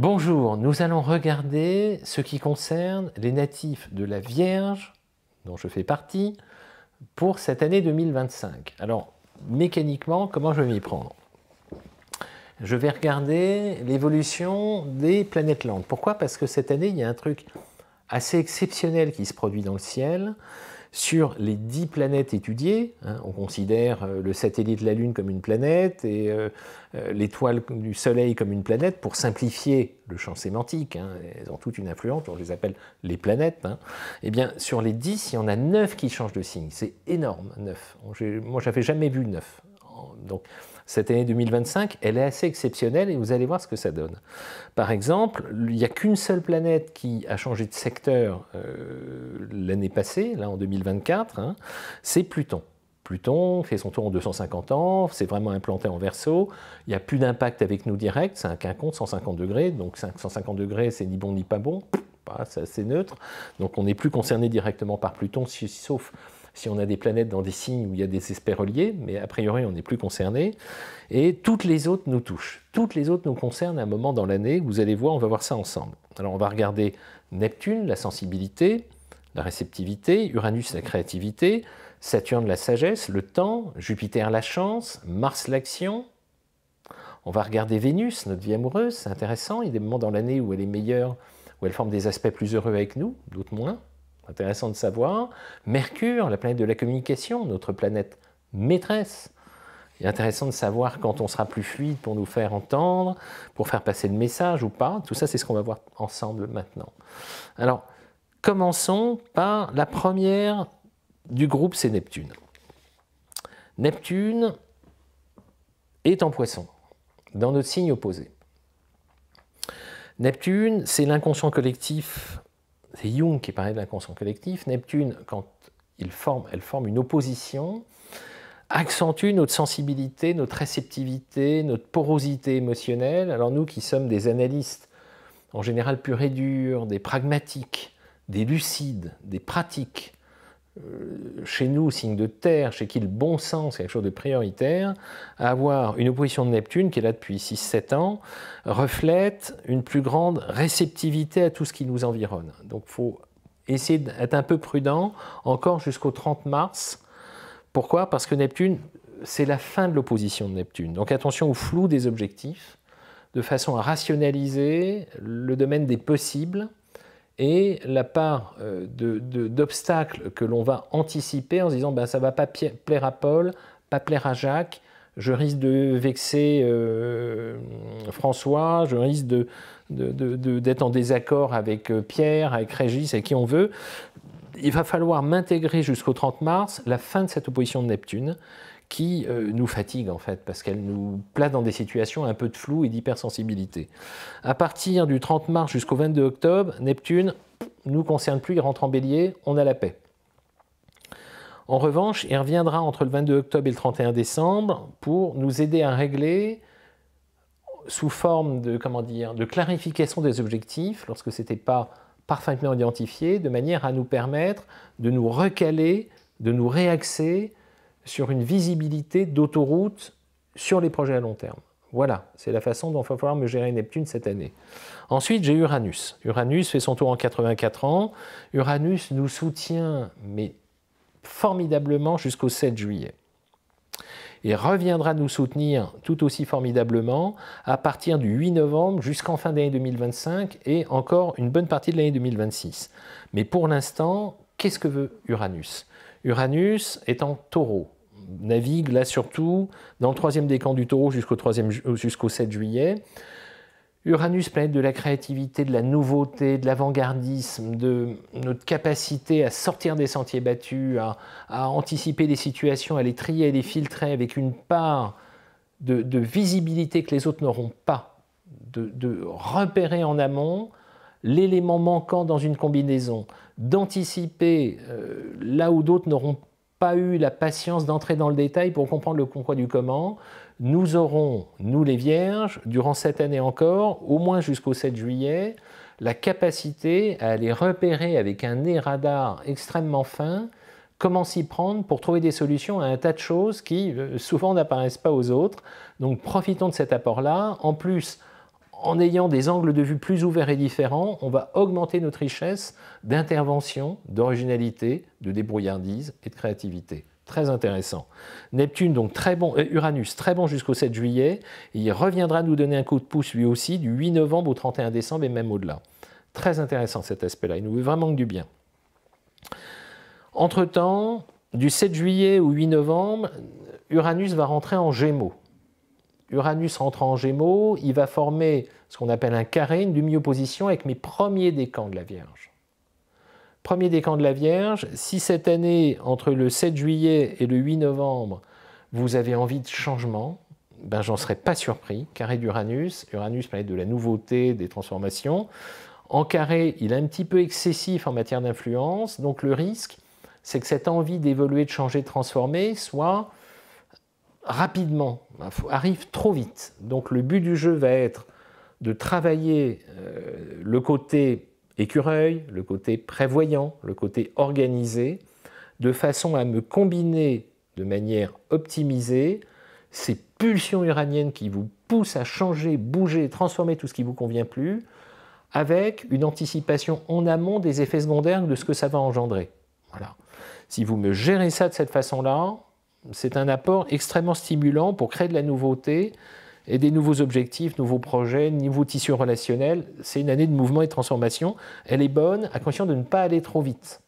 Bonjour, nous allons regarder ce qui concerne les natifs de la Vierge, dont je fais partie, pour cette année 2025. Alors, mécaniquement, comment je vais m'y prendre Je vais regarder l'évolution des planètes lentes. Pourquoi Parce que cette année, il y a un truc assez exceptionnel qui se produit dans le ciel. Sur les dix planètes étudiées, hein, on considère euh, le satellite de la Lune comme une planète et euh, euh, l'étoile du Soleil comme une planète, pour simplifier le champ sémantique, hein, elles ont toute une influence, on les appelle les planètes, hein. eh bien sur les dix, il y en a neuf qui changent de signe, c'est énorme, neuf, Moi, j'avais jamais vu neuf donc, cette année 2025, elle est assez exceptionnelle et vous allez voir ce que ça donne. Par exemple, il n'y a qu'une seule planète qui a changé de secteur euh, l'année passée, là en 2024, hein, c'est Pluton. Pluton fait son tour en 250 ans, c'est vraiment implanté en verso, il n'y a plus d'impact avec nous direct, c'est un quinconce 150 degrés, donc 150 degrés c'est ni bon ni pas bon, bah, c'est assez neutre, donc on n'est plus concerné directement par Pluton, sauf si on a des planètes dans des signes où il y a des espèces reliés, mais a priori on n'est plus concerné. Et toutes les autres nous touchent. Toutes les autres nous concernent à un moment dans l'année. Vous allez voir, on va voir ça ensemble. Alors on va regarder Neptune, la sensibilité, la réceptivité, Uranus, la créativité, Saturne, la sagesse, le temps, Jupiter, la chance, Mars, l'action, on va regarder Vénus, notre vie amoureuse, c'est intéressant. Il y a des moments dans l'année où elle est meilleure, où elle forme des aspects plus heureux avec nous, d'autres moins. Intéressant de savoir. Mercure, la planète de la communication, notre planète maîtresse. Il est intéressant de savoir quand on sera plus fluide pour nous faire entendre, pour faire passer le message ou pas. Tout ça, c'est ce qu'on va voir ensemble maintenant. Alors, commençons par la première du groupe, c'est Neptune. Neptune est en poisson, dans notre signe opposé. Neptune, c'est l'inconscient collectif c'est Jung qui parlait de l'inconscient collectif, Neptune, quand il forme, elle forme une opposition, accentue notre sensibilité, notre réceptivité, notre porosité émotionnelle. Alors nous qui sommes des analystes, en général purs et durs, des pragmatiques, des lucides, des pratiques, euh, chez nous, signe de terre, chez qui le bon sens est quelque chose de prioritaire, avoir une opposition de Neptune, qui est là depuis 6-7 ans, reflète une plus grande réceptivité à tout ce qui nous environne. Donc il faut essayer d'être un peu prudent, encore jusqu'au 30 mars. Pourquoi Parce que Neptune, c'est la fin de l'opposition de Neptune. Donc attention au flou des objectifs, de façon à rationaliser le domaine des possibles, et la part euh, d'obstacles que l'on va anticiper en se disant ben, ça va pas plaire à Paul, pas plaire à Jacques, je risque de vexer euh, François, je risque d'être en désaccord avec euh, Pierre, avec Régis, avec qui on veut. Il va falloir m'intégrer jusqu'au 30 mars la fin de cette opposition de Neptune qui euh, nous fatigue en fait, parce qu'elle nous place dans des situations un peu de flou et d'hypersensibilité. À partir du 30 mars jusqu'au 22 octobre, Neptune nous concerne plus, il rentre en bélier, on a la paix. En revanche, il reviendra entre le 22 octobre et le 31 décembre pour nous aider à régler sous forme de, comment dire, de clarification des objectifs, lorsque ce n'était pas parfaitement identifié, de manière à nous permettre de nous recaler, de nous réaxer sur une visibilité d'autoroute sur les projets à long terme. Voilà, c'est la façon dont il va falloir me gérer Neptune cette année. Ensuite, j'ai Uranus. Uranus fait son tour en 84 ans. Uranus nous soutient, mais formidablement, jusqu'au 7 juillet. Et reviendra nous soutenir tout aussi formidablement à partir du 8 novembre jusqu'en fin d'année 2025 et encore une bonne partie de l'année 2026. Mais pour l'instant, qu'est-ce que veut Uranus Uranus est en taureau navigue là surtout dans le troisième décan du taureau jusqu'au 7 juillet. Uranus, planète de la créativité, de la nouveauté, de l'avant-gardisme, de notre capacité à sortir des sentiers battus, à, anticiper des situations, à les trier, à les filtrer avec une part de, visibilité que les autres n'auront pas, de, repérer en amont l'élément manquant dans une combinaison, d'anticiper euh, là où d'autres n'auront pas eu la patience d'entrer dans le détail pour comprendre le pourquoi du comment, nous aurons, nous les Vierges, durant cette année encore, au moins jusqu'au 7 juillet, la capacité à aller repérer avec un nez radar extrêmement fin comment s'y prendre pour trouver des solutions à un tas de choses qui euh, souvent n'apparaissent pas aux autres. Donc profitons de cet apport-là. En plus, en ayant des angles de vue plus ouverts et différents, on va augmenter notre richesse d'intervention, d'originalité, de débrouillardise et de créativité. Très intéressant. Neptune, donc très bon, euh, Uranus, très bon jusqu'au 7 juillet. Il reviendra nous donner un coup de pouce lui aussi du 8 novembre au 31 décembre et même au-delà. Très intéressant cet aspect-là. Il nous veut vraiment du bien. Entre-temps, du 7 juillet au 8 novembre, Uranus va rentrer en Gémeaux. Uranus rentre en Gémeaux, il va former ce qu'on appelle un carré, une demi-opposition avec mes premiers décans de la Vierge. Premier décan de la Vierge, si cette année, entre le 7 juillet et le 8 novembre, vous avez envie de changement, ben j'en serais pas surpris. Carré d'Uranus, Uranus planète de la nouveauté, des transformations. En carré, il est un petit peu excessif en matière d'influence, donc le risque, c'est que cette envie d'évoluer, de changer, de transformer soit rapidement, hein, arrive trop vite. Donc le but du jeu va être de travailler euh, le côté écureuil, le côté prévoyant, le côté organisé, de façon à me combiner de manière optimisée ces pulsions uraniennes qui vous poussent à changer, bouger, transformer tout ce qui vous convient plus, avec une anticipation en amont des effets secondaires de ce que ça va engendrer. Voilà. Si vous me gérez ça de cette façon-là, c'est un apport extrêmement stimulant pour créer de la nouveauté et des nouveaux objectifs, nouveaux projets, nouveaux tissus relationnels. C'est une année de mouvement et de transformation. Elle est bonne à conscience de ne pas aller trop vite.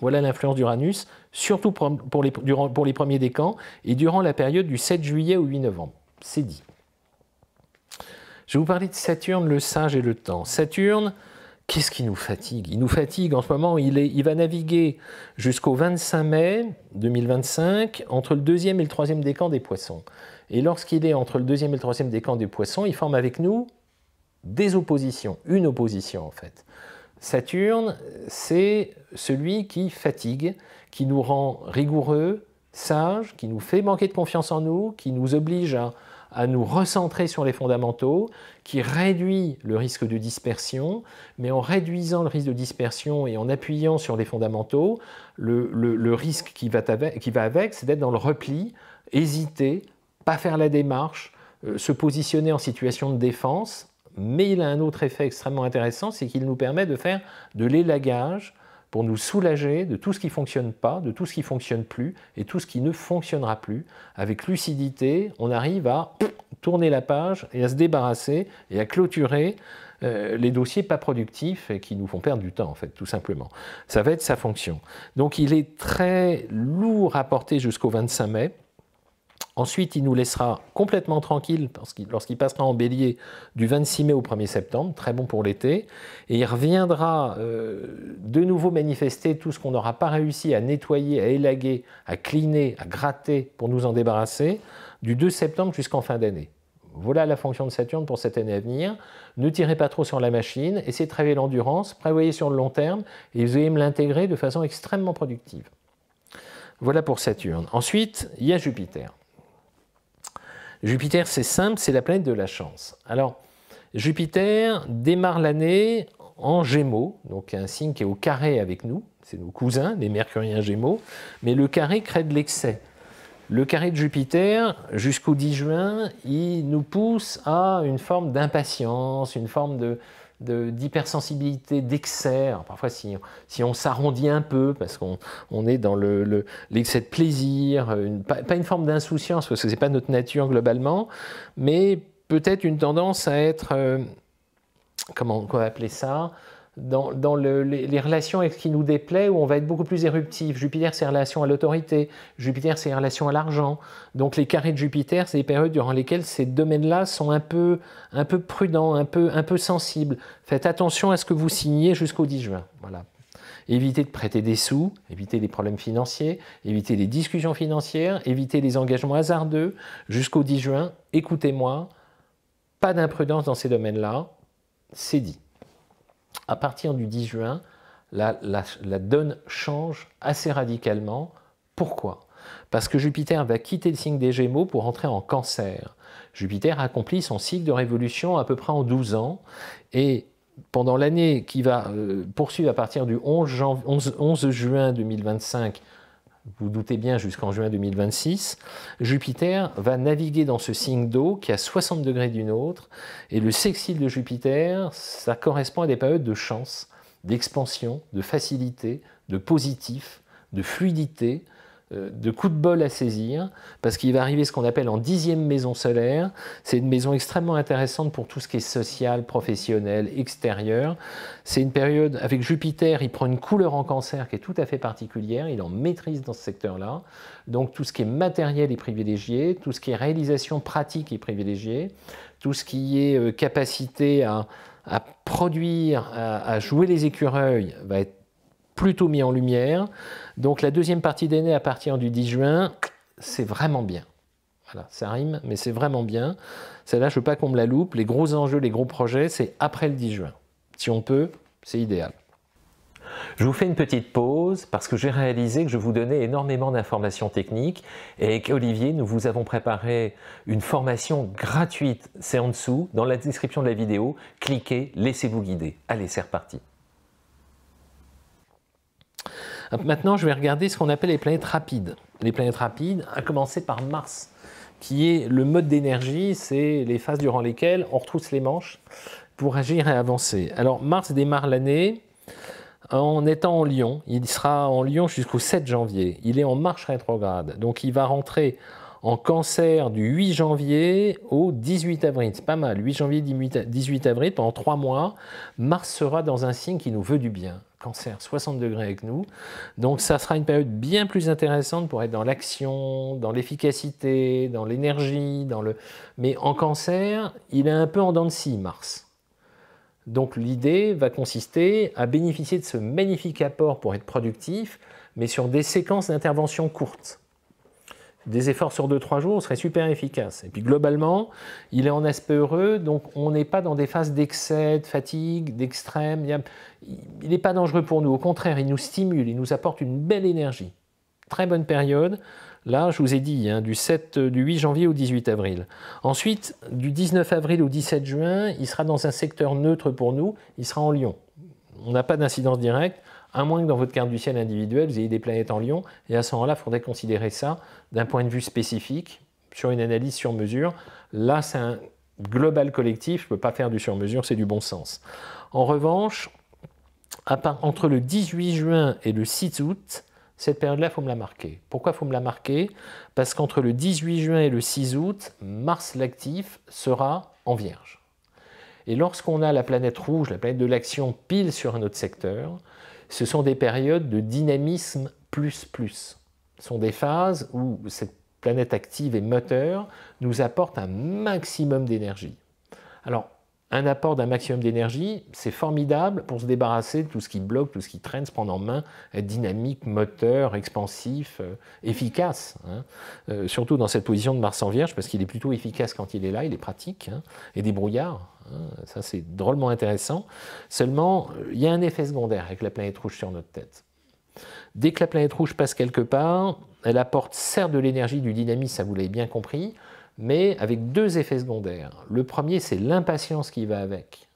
Voilà l'influence d'Uranus, surtout pour les, pour premiers décans et durant la période du 7 juillet au 8 novembre. C'est dit. Je vais vous parler de Saturne, le singe et le temps. Saturne, qu'est-ce qui nous fatigue Il nous fatigue en ce moment, il, va naviguer jusqu'au 25 mai 2025 entre le deuxième et le troisième décan des poissons. Et lorsqu'il est entre le deuxième et le troisième décan des poissons, il forme avec nous des oppositions, une opposition en fait. Saturne, c'est celui qui fatigue, qui nous rend rigoureux, sage, qui nous fait manquer de confiance en nous, qui nous oblige à à nous recentrer sur les fondamentaux, qui réduit le risque de dispersion, mais en réduisant le risque de dispersion et en appuyant sur les fondamentaux, le, risque qui va avec, qui va avec c'est d'être dans le repli, hésiter, pas faire la démarche, euh, se positionner en situation de défense, mais il a un autre effet extrêmement intéressant, c'est qu'il nous permet de faire de l'élagage pour nous soulager de tout ce qui ne fonctionne pas, de tout ce qui ne fonctionne plus et tout ce qui ne fonctionnera plus. Avec lucidité, on arrive à tourner la page et à se débarrasser et à clôturer euh, les dossiers pas productifs et qui nous font perdre du temps, en fait, tout simplement. Ça va être sa fonction. Donc il est très lourd à porter jusqu'au 25 mai. Ensuite, il nous laissera complètement tranquille lorsqu'il passera en bélier du 26 mai au 1er septembre, très bon pour l'été. Et il reviendra euh, de nouveau manifester tout ce qu'on n'aura pas réussi à nettoyer, à élaguer, à cliner, à gratter pour nous en débarrasser, du 2 septembre jusqu'en fin d'année. Voilà la fonction de Saturne pour cette année à venir. Ne tirez pas trop sur la machine, essayez de travailler l'endurance, prévoyez sur le long terme et vous allez me l'intégrer de façon extrêmement productive. Voilà pour Saturne. Ensuite, il y a Jupiter. Jupiter, c'est simple, c'est la planète de la chance. Alors, Jupiter démarre l'année en Gémeaux, donc un signe qui est au carré avec nous, c'est nos cousins, les Mercuriens Gémeaux, mais le carré crée de l'excès. Le carré de Jupiter, jusqu'au 10 juin, il nous pousse à une forme d'impatience, une forme de, d'hypersensibilité, d'excès. Parfois, si, on s'arrondit un peu, parce qu'on est dans l'excès de plaisir, pas, une forme d'insouciance, parce que ce n'est pas notre nature globalement, mais peut-être une tendance à être, euh, comment on va appeler ça, dans, les, relations avec ce qui nous déplaît, où on va être beaucoup plus éruptif. Jupiter, c'est relation à l'autorité, Jupiter, c'est relation à l'argent. Donc les carrés de Jupiter, c'est les périodes durant lesquelles ces domaines-là sont un peu, un peu prudents, un peu, un peu sensibles. Faites attention à ce que vous signez jusqu'au 10 juin. Voilà. Évitez de prêter des sous, évitez les problèmes financiers, évitez les discussions financières, évitez les engagements hasardeux. Jusqu'au 10 juin, écoutez-moi, pas d'imprudence dans ces domaines-là, c'est dit à partir du 10 juin, la, donne change assez radicalement. Pourquoi Parce que Jupiter va quitter le signe des Gémeaux pour entrer en cancer. Jupiter accomplit son cycle de révolution à peu près en 12 ans et pendant l'année qui va euh, poursuivre à partir du 11 juin 2025 vous doutez bien jusqu'en juin 2026, Jupiter va naviguer dans ce signe d'eau qui a 60 degrés du nôtre, et le sextile de Jupiter, ça correspond à des périodes de chance, d'expansion, de facilité, de positif, de fluidité, euh, de coups de bol à saisir, parce qu'il va arriver ce qu'on appelle en dixième maison solaire. C'est une maison extrêmement intéressante pour tout ce qui est social, professionnel, extérieur. C'est une période, avec Jupiter, il prend une couleur en cancer qui est tout à fait particulière, il en maîtrise dans ce secteur-là. Donc tout ce qui est matériel est privilégié, tout ce qui est réalisation pratique est privilégié, tout ce qui est euh, capacité à, produire, à jouer les écureuils va être plutôt mis en lumière. Donc la deuxième partie d'année à partir du 10 juin, c'est vraiment bien. Voilà, ça rime, mais c'est vraiment bien. Celle-là, je veux pas qu'on me la loupe. Les gros enjeux, les gros projets, c'est après le 10 juin. Si on peut, c'est idéal. Je vous fais une petite pause parce que j'ai réalisé que je vous donnais énormément d'informations techniques et qu'Olivier, nous vous avons préparé une formation gratuite. C'est en dessous, dans la description de la vidéo. Cliquez, laissez-vous guider. Allez, c'est reparti. Euh, maintenant, je vais regarder ce qu'on appelle les planètes rapides. Les planètes rapides, à commencer par Mars, qui est le mode d'énergie, c'est les phases durant lesquelles on retrousse les manches pour agir et avancer. Alors Mars démarre l'année en étant en Lyon. Il sera en Lyon jusqu'au 7 janvier. Il est en marche rétrograde. Donc il va rentrer en cancer du 8 janvier au 18 avril. C'est pas mal, 8 janvier, 18 avril, pendant trois mois, Mars sera dans un signe qui nous veut du bien. Cancer, 60 degrés avec nous. Donc ça sera une période bien plus intéressante pour être dans l'action, dans l'efficacité, dans l'énergie, dans le... Mais en cancer, il est un peu en dents de scie, Mars. Donc l'idée va consister à bénéficier de ce magnifique apport pour être productif, mais sur des séquences d'intervention courtes des efforts sur 2-3 jours, on serait super efficace. Et puis globalement, il est en aspect heureux, donc on n'est pas dans des phases d'excès, de fatigue, d'extrême. Il n'est pas dangereux pour nous, au contraire, il nous stimule, il nous apporte une belle énergie. Très bonne période. Là, je vous ai dit, hein, du, 7, euh, du 8 janvier au 18 avril. Ensuite, du 19 avril au 17 juin, il sera dans un secteur neutre pour nous, il sera en Lyon. On n'a pas d'incidence directe, à moins que dans votre carte du ciel individuelle, vous ayez des planètes en lion, et à ce moment-là, il faudrait considérer ça d'un point de vue spécifique, sur une analyse sur mesure. Là, c'est un global collectif, je ne peux pas faire du sur mesure, c'est du bon sens. En revanche, entre le 18 juin et le 6 août, cette période-là, il faut me la marquer. Pourquoi il faut me la marquer Parce qu'entre le 18 juin et le 6 août, Mars l'actif sera en vierge. Et lorsqu'on a la planète rouge, la planète de l'action, pile sur un autre secteur, ce sont des périodes de dynamisme plus plus. Ce sont des phases où cette planète active et moteur nous apporte un maximum d'énergie. Alors, un apport d'un maximum d'énergie, c'est formidable pour se débarrasser de tout ce qui bloque, tout ce qui traîne, se prendre en main, être dynamique, moteur, expansif, euh, efficace. Hein. Euh, surtout dans cette position de Mars en Vierge, parce qu'il est plutôt efficace quand il est là, il est pratique, hein, et des brouillards, hein. Ça, c'est drôlement intéressant. Seulement, euh, il y a un effet secondaire avec la planète rouge sur notre tête. Dès que la planète rouge passe quelque part, elle apporte, certes, de l'énergie, du dynamisme, ça vous l'avez bien compris, mais avec deux effets secondaires. Le premier, c'est l'impatience qui va avec.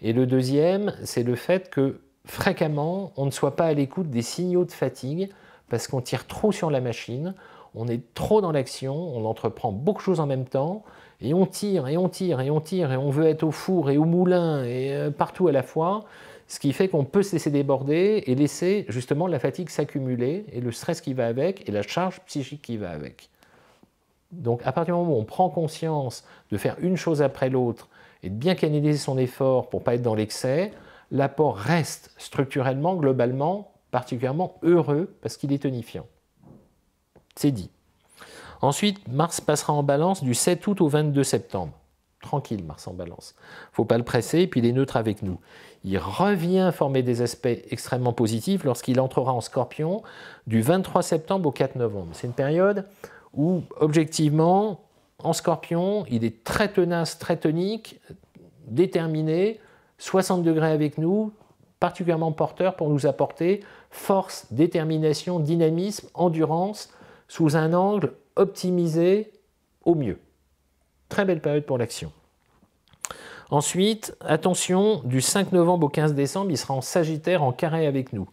Et le deuxième, c'est le fait que fréquemment, on ne soit pas à l'écoute des signaux de fatigue parce qu'on tire trop sur la machine, on est trop dans l'action, on entreprend beaucoup de choses en même temps, et on tire, et on tire, et on tire, et on veut être au four et au moulin, et euh, partout à la fois, ce qui fait qu'on peut se laisser déborder et laisser justement la fatigue s'accumuler, et le stress qui va avec, et la charge psychique qui va avec. Donc à partir du moment où on prend conscience de faire une chose après l'autre et de bien canaliser son effort pour ne pas être dans l'excès, l'apport reste structurellement, globalement, particulièrement heureux parce qu'il est tonifiant. C'est dit. Ensuite, Mars passera en balance du 7 août au 22 septembre. Tranquille, Mars en balance. faut pas le presser, et puis il est neutre avec nous. Il revient former des aspects extrêmement positifs lorsqu'il entrera en scorpion du 23 septembre au 4 novembre. C'est une période où, objectivement, en scorpion, il est très tenace, très tonique, déterminé, 60 degrés avec nous, particulièrement porteur pour nous apporter force, détermination, dynamisme, endurance, sous un angle optimisé au mieux. Très belle période pour l'action. Ensuite, attention, du 5 novembre au 15 décembre, il sera en Sagittaire en carré avec nous.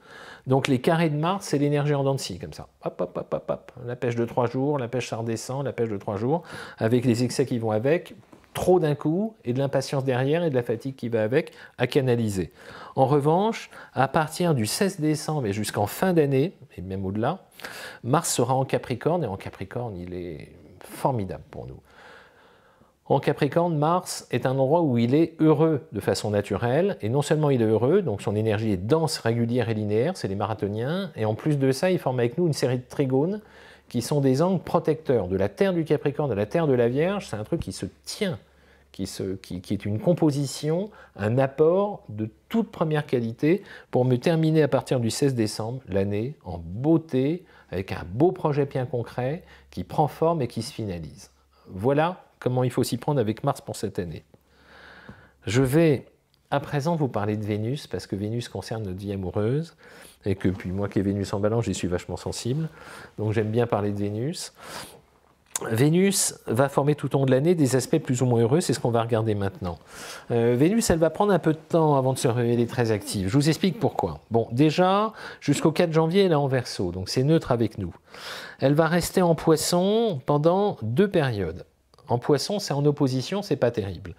Donc les carrés de Mars, c'est l'énergie en dents de scie, comme ça. Hop, hop, hop, hop, hop. La pêche de 3 jours, la pêche ça redescend, la pêche de 3 jours, avec les excès qui vont avec, trop d'un coup, et de l'impatience derrière, et de la fatigue qui va avec, à canaliser. En revanche, à partir du 16 décembre et jusqu'en fin d'année, et même au-delà, Mars sera en Capricorne, et en Capricorne, il est formidable pour nous. En Capricorne, Mars est un endroit où il est heureux de façon naturelle, et non seulement il est heureux, donc son énergie est dense, régulière et linéaire, c'est les marathoniens, et en plus de ça, il forme avec nous une série de trigones qui sont des angles protecteurs, de la Terre du Capricorne à la Terre de la Vierge, c'est un truc qui se tient, qui, qui, est une composition, un apport de toute première qualité pour me terminer à partir du 16 décembre l'année en beauté, avec un beau projet bien concret qui prend forme et qui se finalise. Voilà comment il faut s'y prendre avec Mars pour cette année. Je vais à présent vous parler de Vénus, parce que Vénus concerne notre vie amoureuse, et que puis moi qui ai Vénus en balance, j'y suis vachement sensible, donc j'aime bien parler de Vénus. Vénus va former tout au long de l'année des aspects plus ou moins heureux, c'est ce qu'on va regarder maintenant. Euh, Vénus, elle va prendre un peu de temps avant de se révéler très active. Je vous explique pourquoi. Bon, déjà, jusqu'au 4 janvier, elle est en verso, donc c'est neutre avec nous. Elle va rester en poisson pendant deux périodes. En poisson, c'est en opposition, c'est pas terrible.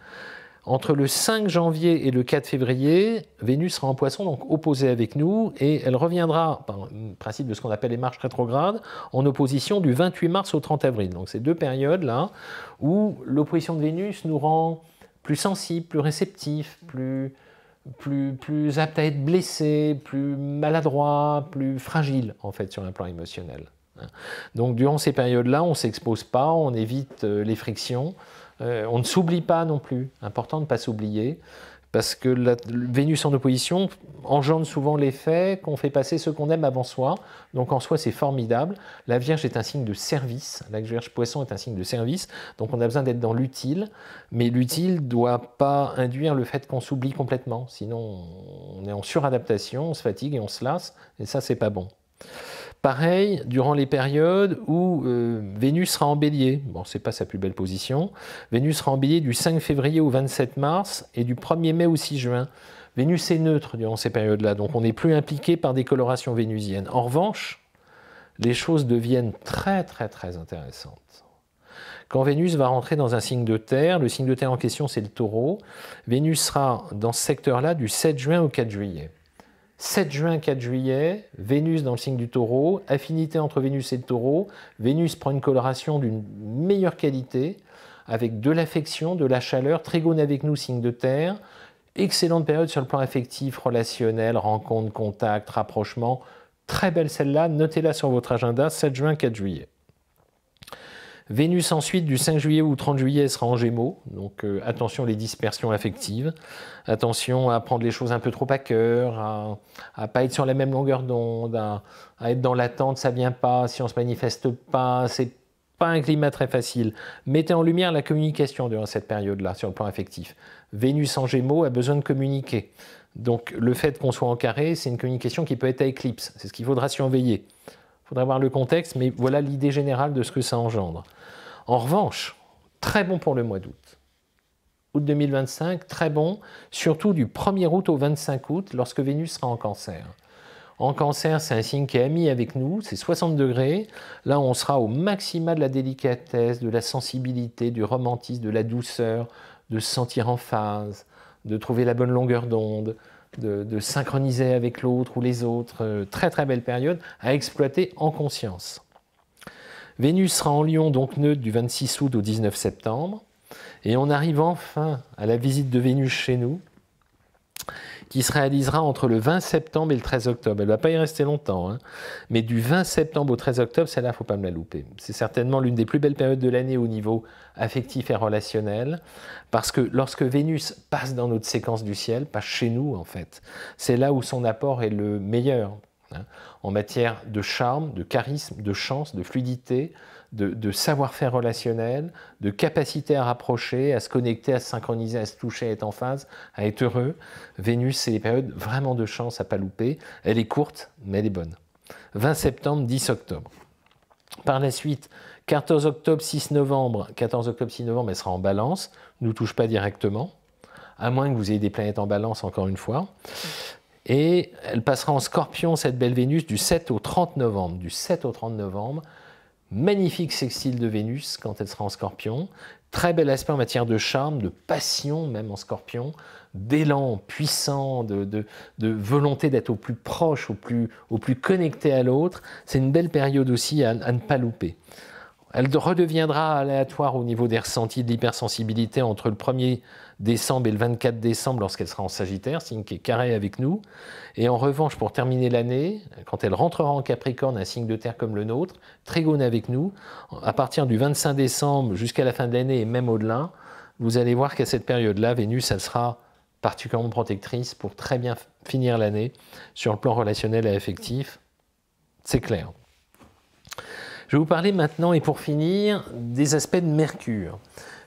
Entre le 5 janvier et le 4 février, Vénus sera en poisson, donc opposée avec nous, et elle reviendra, par le principe de ce qu'on appelle les marches rétrogrades, en opposition du 28 mars au 30 avril. Donc ces deux périodes-là, où l'opposition de Vénus nous rend plus sensibles, plus réceptifs, plus, plus, plus aptes à être blessés, plus maladroits, plus fragiles, en fait, sur un plan émotionnel. Donc durant ces périodes-là, on ne s'expose pas, on évite euh, les frictions, euh, on ne s'oublie pas non plus, important de ne pas s'oublier, parce que la, Vénus en opposition engendre souvent l'effet qu'on fait passer ce qu'on aime avant soi, donc en soi c'est formidable. La Vierge est un signe de service, la Vierge poisson est un signe de service, donc on a besoin d'être dans l'utile, mais l'utile ne doit pas induire le fait qu'on s'oublie complètement, sinon on est en suradaptation, on se fatigue et on se lasse, et ça c'est pas bon. Pareil, durant les périodes où euh, Vénus sera en bélier, bon, c'est pas sa plus belle position, Vénus sera en bélier du 5 février au 27 mars et du 1er mai au 6 juin. Vénus est neutre durant ces périodes-là, donc on n'est plus impliqué par des colorations vénusiennes. En revanche, les choses deviennent très très très intéressantes. Quand Vénus va rentrer dans un signe de terre, le signe de terre en question c'est le taureau, Vénus sera dans ce secteur-là du 7 juin au 4 juillet. 7 juin, 4 juillet, Vénus dans le signe du taureau, affinité entre Vénus et le taureau, Vénus prend une coloration d'une meilleure qualité, avec de l'affection, de la chaleur, trigone avec nous, signe de terre, excellente période sur le plan affectif, relationnel, rencontre, contact, rapprochement, très belle celle-là, notez-la sur votre agenda, 7 juin, 4 juillet. Vénus ensuite du 5 juillet au 30 juillet sera en Gémeaux, donc euh, attention les dispersions affectives, attention à prendre les choses un peu trop à cœur, à, pas être sur la même longueur d'onde, à, être dans l'attente, ça vient pas, si on se manifeste pas, c'est pas un climat très facile. Mettez en lumière la communication durant cette période-là sur le plan affectif. Vénus en Gémeaux a besoin de communiquer. Donc le fait qu'on soit en carré, c'est une communication qui peut être à éclipse. C'est ce qu'il faudra surveiller. Il faudrait voir le contexte, mais voilà l'idée générale de ce que ça engendre. En revanche, très bon pour le mois d'août. Août 2025, très bon, surtout du 1er août au 25 août, lorsque Vénus sera en cancer. En cancer, c'est un signe qui est ami avec nous, c'est 60 degrés. Là, on sera au maximum de la délicatesse, de la sensibilité, du romantisme, de la douceur, de se sentir en phase, de trouver la bonne longueur d'onde, de, synchroniser avec l'autre ou les autres. Euh, très très belle période à exploiter en conscience. Vénus sera en Lyon donc neutre, du 26 août au 19 septembre. Et on arrive enfin à la visite de Vénus chez nous, qui se réalisera entre le 20 septembre et le 13 octobre. Elle ne va pas y rester longtemps, hein. mais du 20 septembre au 13 octobre, celle-là, il ne faut pas me la louper. C'est certainement l'une des plus belles périodes de l'année au niveau affectif et relationnel, parce que lorsque Vénus passe dans notre séquence du ciel, passe chez nous en fait, c'est là où son apport est le meilleur, hein. en matière de charme, de charisme, de chance, de fluidité, de, savoir-faire relationnel, de capacité à rapprocher, à se connecter, à se synchroniser, à se toucher, à être en phase, à être heureux. Vénus, c'est les périodes vraiment de chance à pas louper. Elle est courte, mais elle est bonne. 20 septembre, 10 octobre. Par la suite, 14 octobre, 6 novembre, 14 octobre, 6 novembre, elle sera en balance, ne nous touche pas directement, à moins que vous ayez des planètes en balance encore une fois. Et elle passera en scorpion, cette belle Vénus, du 7 au 30 novembre. Du 7 au 30 novembre, Magnifique sextile de Vénus quand elle sera en scorpion. Très bel aspect en matière de charme, de passion même en scorpion, d'élan puissant, de, volonté d'être au plus proche, au plus, au plus connecté à l'autre. C'est une belle période aussi à, à ne pas louper. Elle redeviendra aléatoire au niveau des ressentis de l'hypersensibilité entre le premier décembre et le 24 décembre lorsqu'elle sera en Sagittaire, signe qui est carré avec nous. Et en revanche, pour terminer l'année, quand elle rentrera en Capricorne, un signe de terre comme le nôtre, trigone avec nous, à partir du 25 décembre jusqu'à la fin de l'année et même au-delà, vous allez voir qu'à cette période-là, Vénus, elle sera particulièrement protectrice pour très bien finir l'année sur le plan relationnel et affectif. C'est clair. Je vais vous parler maintenant et pour finir des aspects de Mercure.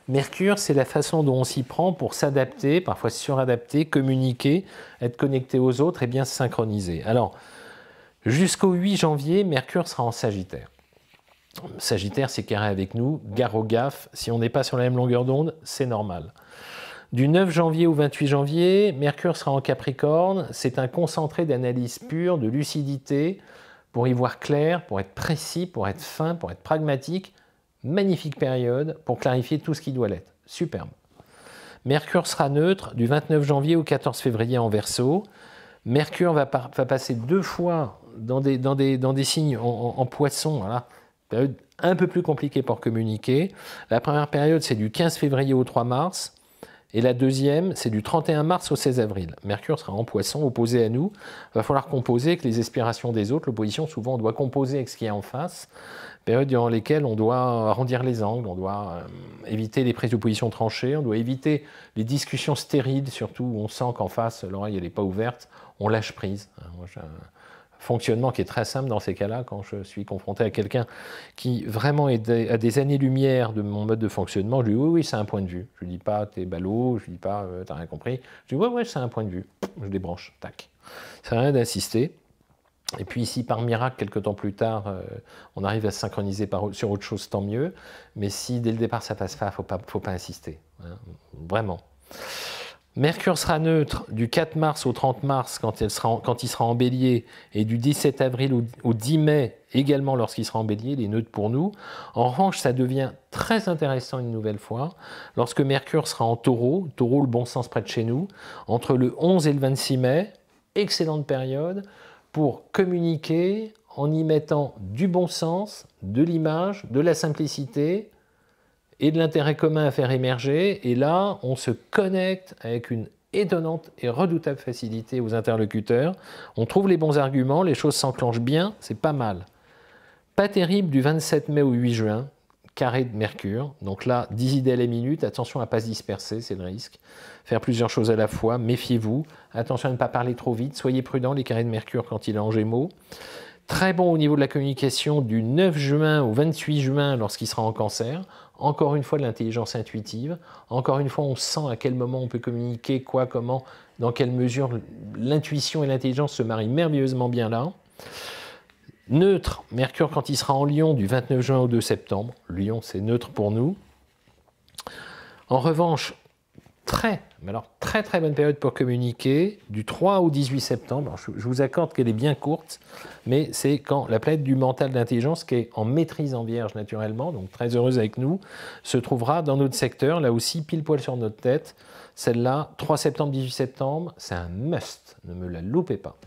Mercure, c'est la façon dont on s'y prend pour s'adapter, parfois suradapter, communiquer, être connecté aux autres et bien se synchroniser. Alors, jusqu'au 8 janvier, Mercure sera en Sagittaire. Sagittaire, c'est carré avec nous, gare au gaffe si on n'est pas sur la même longueur d'onde, c'est normal. Du 9 janvier au 28 janvier, Mercure sera en Capricorne, c'est un concentré d'analyse pure, de lucidité, pour y voir clair, pour être précis, pour être fin, pour être pragmatique, Magnifique période pour clarifier tout ce qui doit l'être. Superbe. Mercure sera neutre du 29 janvier au 14 février en verso. Mercure va, passer deux fois dans des, signes en, poisson. Voilà. Période un peu plus compliquée pour communiquer. La première période, c'est du 15 février au 3 mars. Et la deuxième, c'est du 31 mars au 16 avril. Mercure sera en poisson, opposé à nous. Il va falloir composer avec les aspirations des autres. L'opposition, souvent, on doit composer avec ce qui est en face. Période durant laquelle on doit arrondir les angles, on doit euh, éviter les prises de tranchées, on doit éviter les discussions stériles, surtout où on sent qu'en face, l'oreille, n'est pas ouverte. On lâche prise fonctionnement qui est très simple dans ces cas-là, quand je suis confronté à quelqu'un qui vraiment est à des années-lumière de mon mode de fonctionnement, je lui dis oui, oui, c'est un point de vue. Je lui dis pas t'es ballot, je lui dis pas euh, t'as rien compris. Je lui dis oui, oui, c'est un point de vue. Je débranche, tac. Ça rien d'insister. Et puis si par miracle, quelques temps plus tard, euh, on arrive à se synchroniser sur autre chose, tant mieux. Mais si dès le départ ça passe pas, faut pas, faut pas insister. Hein, vraiment. Mercure sera neutre du 4 mars au 30 mars quand, sera quand il sera en bélier et du 17 avril au, au 10 mai également lorsqu'il sera en bélier, il est neutre pour nous. En revanche, ça devient très intéressant une nouvelle fois lorsque Mercure sera en taureau, taureau le bon sens près de chez nous, entre le 11 et le 26 mai, excellente période pour communiquer en y mettant du bon sens, de l'image, de la simplicité, et de l'intérêt commun à faire émerger. Et là, on se connecte avec une étonnante et redoutable facilité aux interlocuteurs. On trouve les bons arguments, les choses s'enclenchent bien, c'est pas mal. Pas terrible du 27 mai au 8 juin, carré de mercure. Donc là, 10 idées à la minute, attention à ne pas se disperser, c'est le risque. Faire plusieurs choses à la fois, méfiez-vous. Attention à ne pas parler trop vite, soyez prudent, les carrés de mercure quand il est en gémeaux. Très bon au niveau de la communication du 9 juin au 28 juin lorsqu'il sera en cancer. Encore une fois, de l'intelligence intuitive. Encore une fois, on sent à quel moment on peut communiquer, quoi, comment, dans quelle mesure l'intuition et l'intelligence se marient merveilleusement bien là. Neutre, Mercure quand il sera en Lyon du 29 juin au 2 septembre. Lyon, c'est neutre pour nous. En revanche, très mais alors, très très bonne période pour communiquer, du 3 au 18 septembre. je, vous accorde qu'elle est bien courte, mais c'est quand la planète du mental d'intelligence, qui est en maîtrise en vierge naturellement, donc très heureuse avec nous, se trouvera dans notre secteur, là aussi pile poil sur notre tête. Celle-là, 3 septembre, 18 septembre, c'est un must, ne me la loupez pas.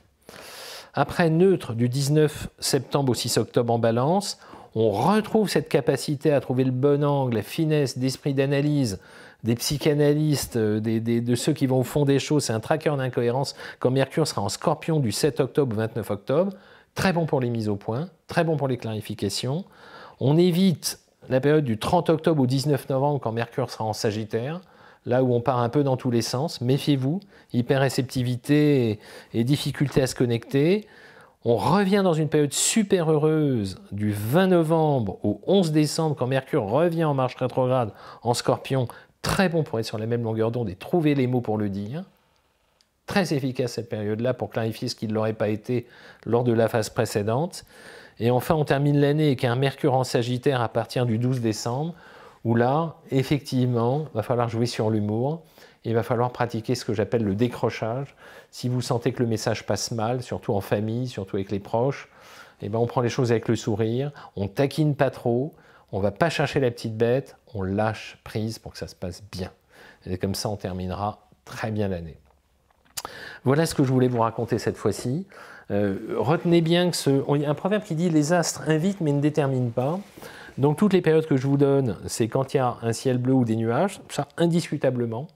Après neutre du 19 septembre au 6 octobre en balance, on retrouve cette capacité à trouver le bon angle, la finesse d'esprit d'analyse des psychanalystes, euh, de ceux qui vont au fond des choses, c'est un tracker d'incohérence. Quand Mercure sera en scorpion du 7 octobre au 29 octobre, très bon pour les mises au point, très bon pour les clarifications. On évite la période du 30 octobre au 19 novembre quand Mercure sera en Sagittaire, là où on part un peu dans tous les sens. Méfiez-vous, hyper-réceptivité et, et difficulté à se connecter. On revient dans une période super heureuse du 20 novembre au 11 décembre quand Mercure revient en marche rétrograde en scorpion. Très bon pour être sur la même longueur d'onde et trouver les mots pour le dire. Très efficace cette période-là pour clarifier ce qui ne l'aurait pas été lors de la phase précédente. Et enfin, on termine l'année avec un Mercure en Sagittaire à partir du 12 décembre, où là, effectivement, il va falloir jouer sur l'humour, il va falloir pratiquer ce que j'appelle le décrochage, si vous sentez que le message passe mal, surtout en famille, surtout avec les proches, eh ben on prend les choses avec le sourire, on taquine pas trop, on va pas chercher la petite bête, on lâche prise pour que ça se passe bien. Et comme ça, on terminera très bien l'année. Voilà ce que je voulais vous raconter cette fois-ci. Euh, retenez bien que ce, y a un proverbe qui dit les astres invitent mais ne déterminent pas. Donc toutes les périodes que je vous donne, c'est quand il y a un ciel bleu ou des nuages, ça indiscutablement.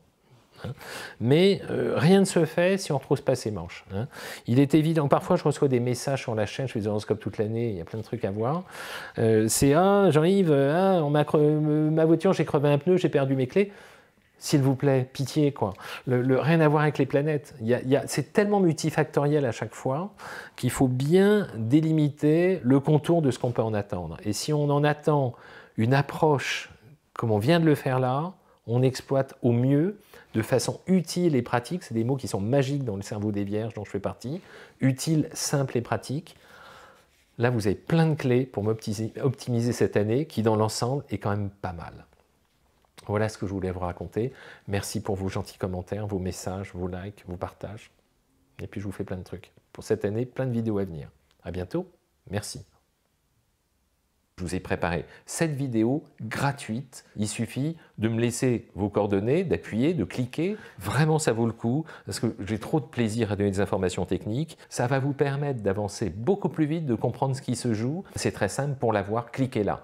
Hein. Mais euh, rien ne se fait si on ne retrouve pas ses manches. Hein. Il est évident, parfois je reçois des messages sur la chaîne, je fais des horoscopes toute l'année, il y a plein de trucs à voir. Euh, c'est un, ah, Jean-Yves, ah, on ma voiture, j'ai crevé un pneu, j'ai perdu mes clés. S'il vous plaît, pitié, quoi. Le, rien à voir avec les planètes. c'est tellement multifactoriel à chaque fois qu'il faut bien délimiter le contour de ce qu'on peut en attendre. Et si on en attend une approche comme on vient de le faire là, on exploite au mieux de façon utile et pratique. C'est des mots qui sont magiques dans le cerveau des vierges dont je fais partie. Utile, simple et pratique. Là, vous avez plein de clés pour optimiser cette année qui, dans l'ensemble, est quand même pas mal. Voilà ce que je voulais vous raconter. Merci pour vos gentils commentaires, vos messages, vos likes, vos partages. Et puis, je vous fais plein de trucs pour cette année, plein de vidéos à venir. À bientôt. Merci je vous ai préparé cette vidéo gratuite. Il suffit de me laisser vos coordonnées, d'appuyer, de cliquer. Vraiment, ça vaut le coup parce que j'ai trop de plaisir à donner des informations techniques. Ça va vous permettre d'avancer beaucoup plus vite, de comprendre ce qui se joue. C'est très simple pour l'avoir, cliquez là.